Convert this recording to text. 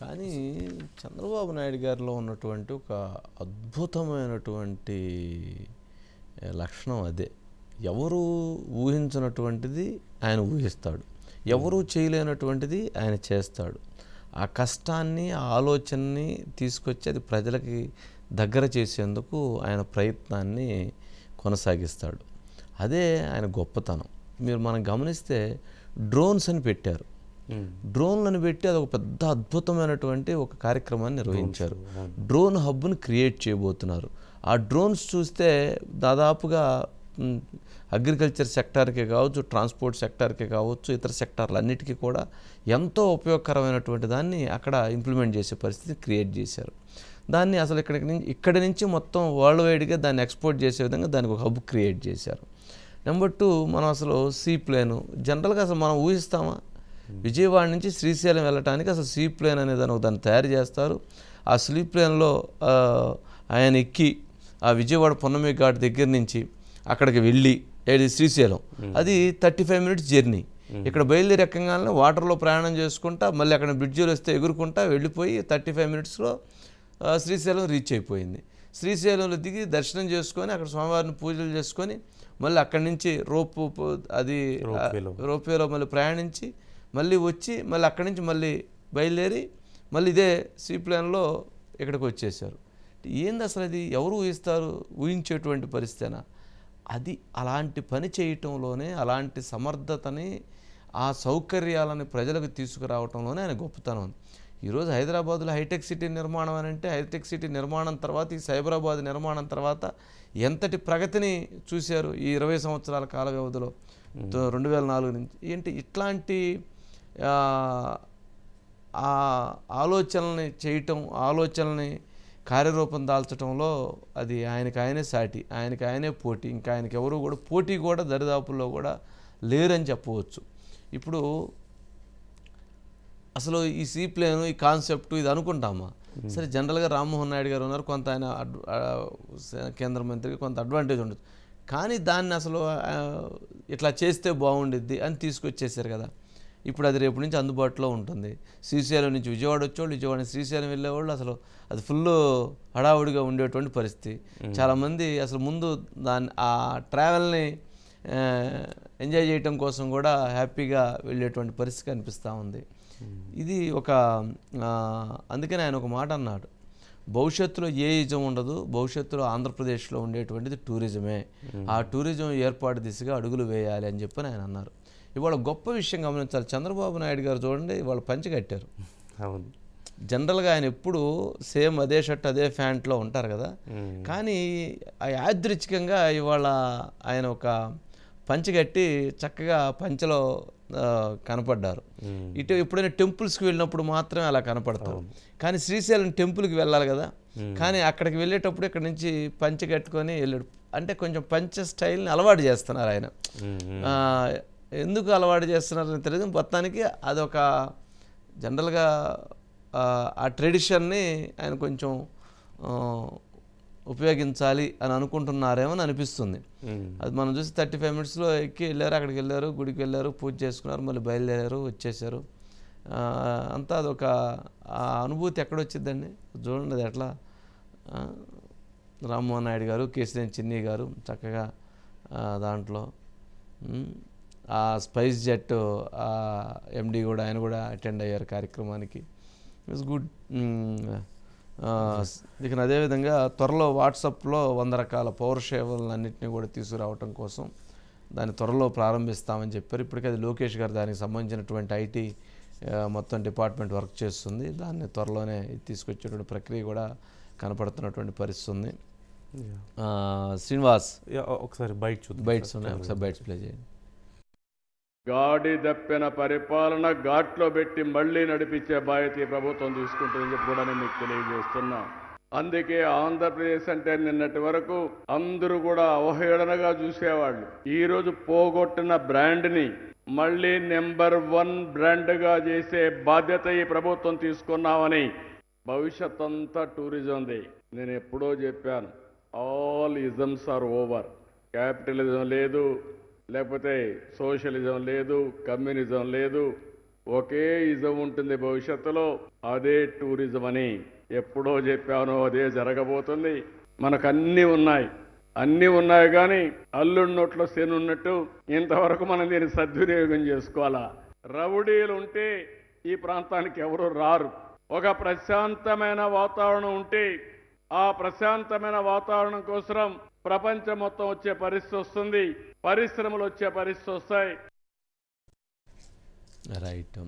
కానీ చంద్రబాబు నాయుడు గారిలో ఉన్నటువంటి ఒక అద్భుతమైనటువంటి లక్షణం అదే ఎవరు ఊహించినటువంటిది ఆయన ఊహిస్తాడు ఎవరు చేయలేనటువంటిది ఆయన చేస్తాడు ఆ కష్టాన్ని ఆ ఆలోచనని తీసుకొచ్చి అది ప్రజలకి దగ్గర చేసేందుకు ఆయన ప్రయత్నాన్ని కొనసాగిస్తాడు అదే ఆయన గొప్పతనం మీరు మనం గమనిస్తే డ్రోన్స్ అని పెట్టారు Hmm. డ్రోన్లను పెట్టి అది ఒక పెద్ద అద్భుతమైనటువంటి ఒక కార్యక్రమాన్ని నిర్వహించారు hmm. డ్రోన్ హబ్ను క్రియేట్ చేయబోతున్నారు ఆ డ్రోన్స్ చూస్తే దాదాపుగా అగ్రికల్చర్ సెక్టార్కి కావచ్చు ట్రాన్స్పోర్ట్ సెక్టార్కి కావచ్చు ఇతర సెక్టార్లు అన్నిటికీ కూడా ఎంతో ఉపయోగకరమైనటువంటి దాన్ని అక్కడ ఇంప్లిమెంట్ చేసే పరిస్థితి క్రియేట్ చేశారు దాన్ని అసలు ఇక్కడికి నుంచి నుంచి మొత్తం వరల్డ్ వైడ్గా దాన్ని ఎక్స్పోర్ట్ చేసే విధంగా దానికి ఒక హబ్ క్రియేట్ చేశారు నెంబర్ టూ మనం అసలు సీ ప్లేను జనరల్గా అసలు మనం ఊహిస్తామా విజయవాడ నుంచి శ్రీశైలం వెళ్ళటానికి అసలు స్లీప్ ప్లేన్ అనే దాన్ని దాన్ని తయారు చేస్తారు ఆ స్లీప్ ప్లేన్లో ఆయన ఎక్కి ఆ విజయవాడ పొన్నమి ఘాట్ దగ్గర నుంచి అక్కడికి వెళ్ళి ఏది శ్రీశైలం అది థర్టీ ఫైవ్ మినిట్స్ జర్నీ ఇక్కడ బయలుదేరి ఎక్కగానే వాటర్లో ప్రయాణం చేసుకుంటా మళ్ళీ అక్కడ బ్రిడ్జ్లు వస్తే ఎగురుకుంటా వెళ్ళిపోయి థర్టీ ఫైవ్ మినిట్స్లో శ్రీశైలం రీచ్ అయిపోయింది శ్రీశైలంలో దిగి దర్శనం చేసుకొని అక్కడ స్వామివారిని పూజలు చేసుకొని మళ్ళీ అక్కడి నుంచి రోప్ అది రోపేలో మళ్ళీ ప్రయాణించి మళ్ళీ వచ్చి మళ్ళీ అక్కడి నుంచి మళ్ళీ బయలుదేరి మళ్ళీ ఇదే సీప్లేన్లో ఇక్కడికి వచ్చేసారు ఏంది అసలు అది ఎవరు ఊహిస్తారు ఊహించేటువంటి అయినా అది అలాంటి పని చేయటంలోనే అలాంటి సమర్థతని ఆ సౌకర్యాలని ప్రజలకు తీసుకురావటంలోనే ఆయన గొప్పతనం ఈరోజు హైదరాబాద్లో హైటెక్ సిటీ నిర్మాణం అని అంటే హైటెక్ సిటీ నిర్మాణం తర్వాత ఈ సైబరాబాద్ నిర్మాణం తర్వాత ఎంతటి ప్రగతిని చూశారు ఈ ఇరవై సంవత్సరాల కాల వ్యవధిలో రెండు వేల నాలుగు నుంచి ఏంటి ఇట్లాంటి ఆ ఆలోచనల్ని చేయటం ఆలోచనల్ని కార్యరూపం దాల్చడంలో అది ఆయనకు ఆయనే సాటి ఆయనకు ఆయనే పోటీ ఇంకా ఆయనకి ఎవరు కూడా పోటీ కూడా దరిదాపుల్లో కూడా లేరని చెప్పవచ్చు ఇప్పుడు అసలు ఈ సీ ప్లేను ఈ కాన్సెప్ట్ ఇది అనుకుంటామా సరే జనరల్గా రామ్మోహన్ నాయుడు గారు ఉన్నారు కొంత ఆయన కేంద్ర మంత్రికి కొంత అడ్వాంటేజ్ ఉండదు కానీ దాన్ని అసలు ఇట్లా చేస్తే బాగుండిద్ది అని తీసుకొచ్చేసారు కదా ఇప్పుడు అది రేపు నుంచి అందుబాటులో ఉంటుంది శ్రీశైలం నుంచి విజయవాడ వచ్చేవాళ్ళు విజయవాడ శ్రీశైలం వెళ్ళేవాళ్ళు అసలు అది ఫుల్ హడావుడిగా ఉండేటువంటి పరిస్థితి చాలామంది అసలు ముందు దాన్ని ఆ ట్రావెల్ని ఎంజాయ్ చేయటం కోసం కూడా హ్యాపీగా వెళ్ళేటువంటి పరిస్థితి కనిపిస్తూ ఉంది ఇది ఒక అందుకని ఆయన ఒక మాట అన్నాడు భవిష్యత్తులో ఏ ఇజం ఉండదు భవిష్యత్తులో ఆంధ్రప్రదేశ్లో ఉండేటువంటిది టూరిజమే ఆ టూరిజం ఏర్పాటు దిశగా అడుగులు వేయాలి అని చెప్పని ఆయన అన్నారు ఇవాళ గొప్ప విషయం గమనించాలి చంద్రబాబు నాయుడు గారు చూడండి ఇవాళ పంచి కట్టారు అవును జనరల్గా ఆయన ఎప్పుడు సేమ్ అదే షర్ట్ అదే ప్యాంట్లో ఉంటారు కదా కానీ యాదృచ్ఛికంగా ఇవాళ ఆయన ఒక పంచి కట్టి చక్కగా పంచలో కనపడ్డారు ఇటు ఎప్పుడైనా టెంపుల్స్కి వెళ్ళినప్పుడు మాత్రమే అలా కనపడతారు కానీ శ్రీశైలం టెంపుల్కి వెళ్ళాలి కదా కానీ అక్కడికి వెళ్ళేటప్పుడు ఇక్కడ నుంచి పంచి కట్టుకొని వెళ్ళాడు అంటే కొంచెం పంచ స్టైల్ని అలవాటు చేస్తున్నారు ఆయన ఎందుకు అలవాటు చేస్తున్నారని తెలియదు మొత్తానికి అదొక జనరల్గా ఆ ట్రెడిషన్ని ఆయన కొంచెం ఉపయోగించాలి అని అనుకుంటున్నారేమో అని అనిపిస్తుంది అది మనం చూసి థర్టీ ఫైవ్ మినిట్స్లో ఎక్కి వెళ్ళారు అక్కడికి వెళ్ళారు గుడికి వెళ్ళారు పూజ చేసుకున్నారు మళ్ళీ బయలుదేరారు వచ్చేసారు అంతా అదొక ఆ అనుభూతి ఎక్కడొచ్చిందండి చూడండి అది ఎట్లా రామ్మోహన్ నాయుడు గారు కేసీఎన్ చిన్ని గారు చక్కగా దాంట్లో స్పైస్ జెట్ ఎండి కూడా ఆయన కూడా అటెండ్ అయ్యారు కార్యక్రమానికి ఇట్స్ గుడ్ ఇక అదేవిధంగా త్వరలో వాట్సాప్లో వంద రకాల పౌర సేవలన్నింటినీ కూడా తీసుకురావటం కోసం దాన్ని త్వరలో ప్రారంభిస్తామని చెప్పారు ఇప్పటికే అది లోకేష్ గారు దానికి సంబంధించినటువంటి ఐటీ మొత్తం డిపార్ట్మెంట్ వర్క్ చేస్తుంది దాన్ని త్వరలోనే తీసుకొచ్చేటువంటి ప్రక్రియ కూడా కనపడుతున్నటువంటి పరిస్థితి ఉంది శ్రీనివాస్ ఒకసారి బైట్స్ బైట్స్ ఉన్నాయి ఒకసారి బైట్స్ ప్లే చేయండి గాడి దప్పిన పరిపాలన ఘాట్లో పెట్టి మళ్ళీ నడిపించే బాధ్యత ఈ ప్రభుత్వం తీసుకుంటుందని చెప్పి కూడా నేను మీకు తెలియజేస్తున్నా అందుకే ఆంధ్రప్రదేశ్ అంటే నిన్నటి వరకు అందరూ కూడా అవహేళనగా చూసేవాళ్ళు ఈరోజు పోగొట్టిన బ్రాండ్ని మళ్ళీ నెంబర్ వన్ బ్రాండ్గా చేసే బాధ్యత ఈ ప్రభుత్వం తీసుకున్నామని భవిష్యత్ అంతా టూరిజంది నేను ఎప్పుడో చెప్పాను all isms are over capitalism లేదు లేకపోతే సోషలిజం లేదు కమ్యూనిజం లేదు ఒకే ఇజం ఉంటుంది భవిష్యత్తులో అదే టూరిజం అని ఎప్పుడో చెప్పానో అదే జరగబోతుంది మనకు అన్నీ ఉన్నాయి అన్నీ ఉన్నాయి కానీ అల్లున్నట్లో శనున్నట్టు ఇంతవరకు మనం దీన్ని సద్వినియోగం చేసుకోవాలా రౌడీలు ఉంటే ఈ ప్రాంతానికి ఎవరు రారు ఒక ప్రశాంతమైన వాతావరణం ఉంటే ఆ ప్రశాంతమైన వాతావరణం కోసం ప్రపంచం మొత్తం వచ్చే పరిస్థితి వస్తుంది పరిశ్రమలు వచ్చే పరిస్థితి వస్తాయి రైట్